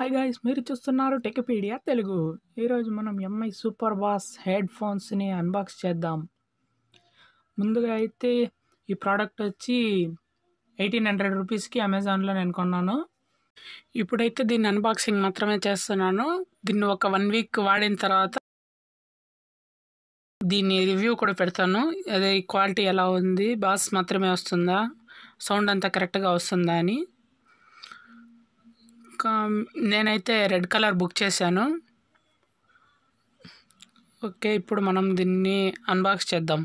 hi guys మీరు చూస్తున్నారు Techpedia Telugu ఈరోజు మనం ఎంఐ సూపర్ బాస్ హెడ్ ఫోన్స్ని అన్బాక్స్ చేద్దాం ముందుగా అయితే ఈ ప్రోడక్ట్ వచ్చి ఎయిటీన్ హండ్రెడ్ రూపీస్కి అమెజాన్లో నేను కొన్నాను ఇప్పుడైతే దీన్ని అన్బాక్సింగ్ మాత్రమే చేస్తున్నాను దీన్ని ఒక వన్ వీక్ వాడిన తర్వాత దీన్ని రివ్యూ కూడా పెడతాను అదే క్వాలిటీ ఎలా ఉంది బాస్ మాత్రమే వస్తుందా సౌండ్ అంతా కరెక్ట్గా వస్తుందా అని ఇంకా నేనైతే రెడ్ కలర్ బుక్ చేశాను ఓకే ఇప్పుడు మనం దీన్ని అన్బాక్స్ చేద్దాం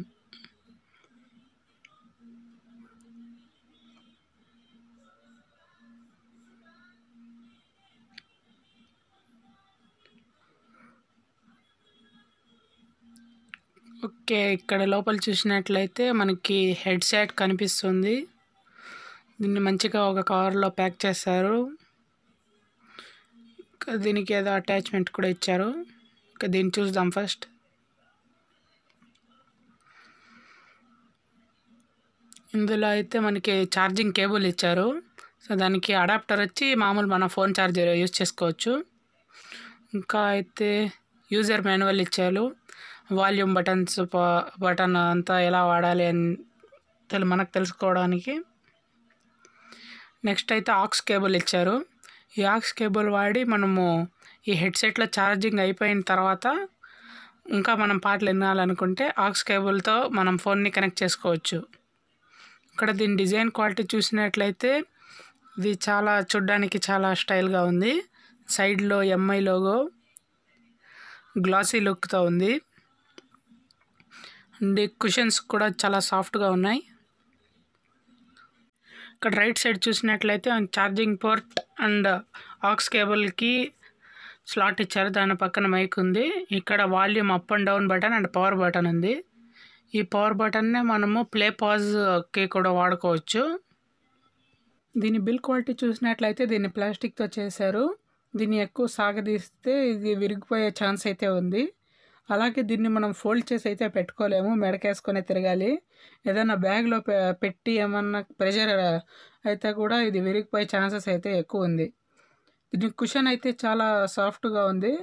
ఓకే ఇక్కడ లోపల చూసినట్లయితే మనకి హెడ్సెట్ కనిపిస్తుంది దీన్ని మంచిగా ఒక కవర్లో ప్యాక్ చేశారు దీనికి ఏదో అటాచ్మెంట్ కూడా ఇచ్చారు ఇంకా దీన్ని చూద్దాం ఫస్ట్ ఇందులో అయితే మనకి ఛార్జింగ్ కేబుల్ ఇచ్చారు సో దానికి అడాప్టర్ వచ్చి మామూలు మన ఫోన్ ఛార్జర్ యూజ్ చేసుకోవచ్చు ఇంకా అయితే యూజర్ మాన్యువల్ ఇచ్చారు వాల్యూమ్ బటన్స్ బటన్ అంతా ఎలా వాడాలి అని తెలు మనకు తెలుసుకోవడానికి నెక్స్ట్ అయితే ఆక్స్ కేబుల్ ఇచ్చారు ఈ ఆక్స్ కేబుల్ వాడి మనము ఈ హెడ్సెట్లో ఛార్జింగ్ అయిపోయిన తర్వాత ఇంకా మనం పాటలు వినాలనుకుంటే ఆక్స్ కేబుల్తో మనం ఫోన్ని కనెక్ట్ చేసుకోవచ్చు ఇక్కడ దీని డిజైన్ క్వాలిటీ చూసినట్లయితే ఇది చాలా చూడ్డానికి చాలా స్టైల్గా ఉంది సైడ్లో ఎంఐ లోగో గ్లాసీ లుక్తో ఉంది అండ్ కుషన్స్ కూడా చాలా సాఫ్ట్గా ఉన్నాయి ఇక్కడ రైట్ సైడ్ చూసినట్లయితే ఛార్జింగ్ పోర్ట్ అండ్ ఆక్స్ కేబుల్కి స్లాట్ ఇచ్చారు దాని పక్కన మైక్ ఉంది ఇక్కడ volume up and down button and power button ఉంది ఈ పవర్ బటన్నే మనము ప్లే పాజ్కి కూడా వాడుకోవచ్చు దీని బిల్ క్వాలిటీ చూసినట్లయితే దీన్ని ప్లాస్టిక్తో చేశారు దీన్ని ఎక్కువ సాగదీస్తే ఇది విరిగిపోయే ఛాన్స్ అయితే ఉంది అలాగే దీన్ని మనం ఫోల్డ్ చేసి అయితే పెట్టుకోలేము మెడకేసుకొని తిరగాలి ఏదైనా బ్యాగ్లో పెట్టి ఏమన్నా ప్రెషర్ అయితే కూడా ఇది విరిగిపోయే ఛాన్సెస్ అయితే ఎక్కువ ఉంది దీని కుషన్ అయితే చాలా సాఫ్ట్గా ఉంది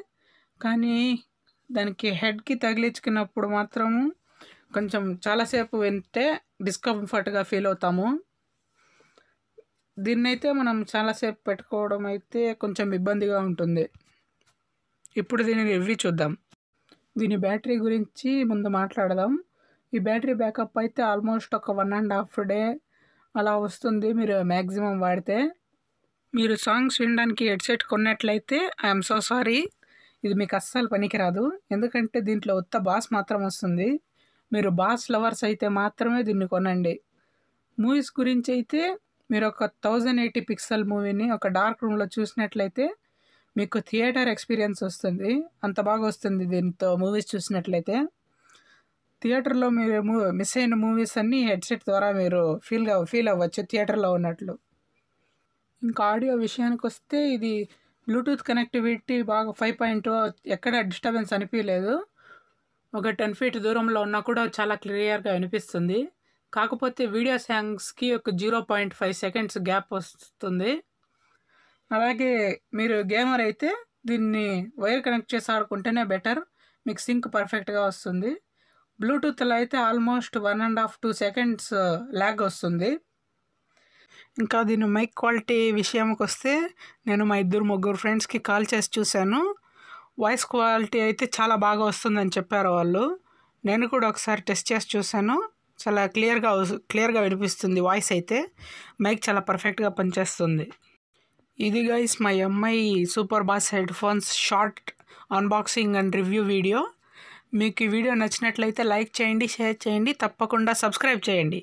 కానీ దానికి హెడ్కి తగిలించుకున్నప్పుడు మాత్రము కొంచెం చాలాసేపు వింటే డిస్కంఫర్ట్గా ఫీల్ అవుతాము దీన్నైతే మనం చాలాసేపు పెట్టుకోవడం అయితే కొంచెం ఇబ్బందిగా ఉంటుంది ఇప్పుడు దీనిని రివ్యూ చూద్దాం దీని బ్యాటరీ గురించి ముందు మాట్లాడదాం ఈ బ్యాటరీ బ్యాకప్ అయితే ఆల్మోస్ట్ ఒక వన్ అండ్ హాఫ్ డే అలా వస్తుంది మీరు మ్యాక్సిమం వాడితే మీరు సాంగ్స్ వినడానికి హెడ్సెట్ కొన్నట్లయితే ఐఎమ్ సో సారీ ఇది మీకు అస్సలు పనికిరాదు ఎందుకంటే దీంట్లో ఉత్త బాస్ మాత్రం వస్తుంది మీరు బాస్ లవర్స్ అయితే మాత్రమే దీన్ని కొనండి మూవీస్ గురించి అయితే మీరు ఒక థౌజండ్ ఎయిటీ పిక్సెల్ మూవీని ఒక డార్క్ రూమ్లో చూసినట్లయితే మీకు థియేటర్ ఎక్స్పీరియన్స్ వస్తుంది అంత బాగా వస్తుంది దీంతో మూవీస్ చూసినట్లయితే థియేటర్లో మీరు మూ మిస్ అయిన మూవీస్ అన్నీ హెడ్సెట్ ద్వారా మీరు ఫీల్ ఫీల్ అవ్వచ్చు థియేటర్లో ఉన్నట్లు ఇంకా ఆడియో విషయానికి వస్తే ఇది బ్లూటూత్ కనెక్టివిటీ బాగా ఫైవ్ పాయింట్ ఎక్కడ డిస్టర్బెన్స్ అనిపించలేదు ఒక టెన్ ఫీట్ దూరంలో ఉన్నా కూడా చాలా క్లియర్గా వినిపిస్తుంది కాకపోతే వీడియో సాంగ్స్కి ఒక zero point five seconds gap వస్తుంది అలాగే మీరు గేమర్ అయితే దీన్ని వైర్ కనెక్ట్ చేసి ఆడుకుంటేనే బెటర్ మీకు సింక్ పర్ఫెక్ట్గా వస్తుంది బ్లూటూత్లో అయితే almost one and half two seconds lag వస్తుంది ఇంకా దీని మైక్ క్వాలిటీ విషయంకి వస్తే నేను మా ఇద్దరు ముగ్గురు ఫ్రెండ్స్కి కాల్ చేసి చూశాను వాయిస్ క్వాలిటీ అయితే చాలా బాగా వస్తుందని చెప్పారు వాళ్ళు నేను కూడా ఒకసారి టెస్ట్ చేసి చూశాను చాలా క్లియర్గా క్లియర్గా వినిపిస్తుంది వాయిస్ అయితే మైక్ చాలా పర్ఫెక్ట్గా పనిచేస్తుంది ఇది గైస్ మా అమ్మాయి super bass head phones short unboxing and review video మీకు ఈ వీడియో నచ్చినట్లయితే లైక్ చేయండి షేర్ చేయండి తప్పకుండా సబ్స్క్రైబ్ చేయండి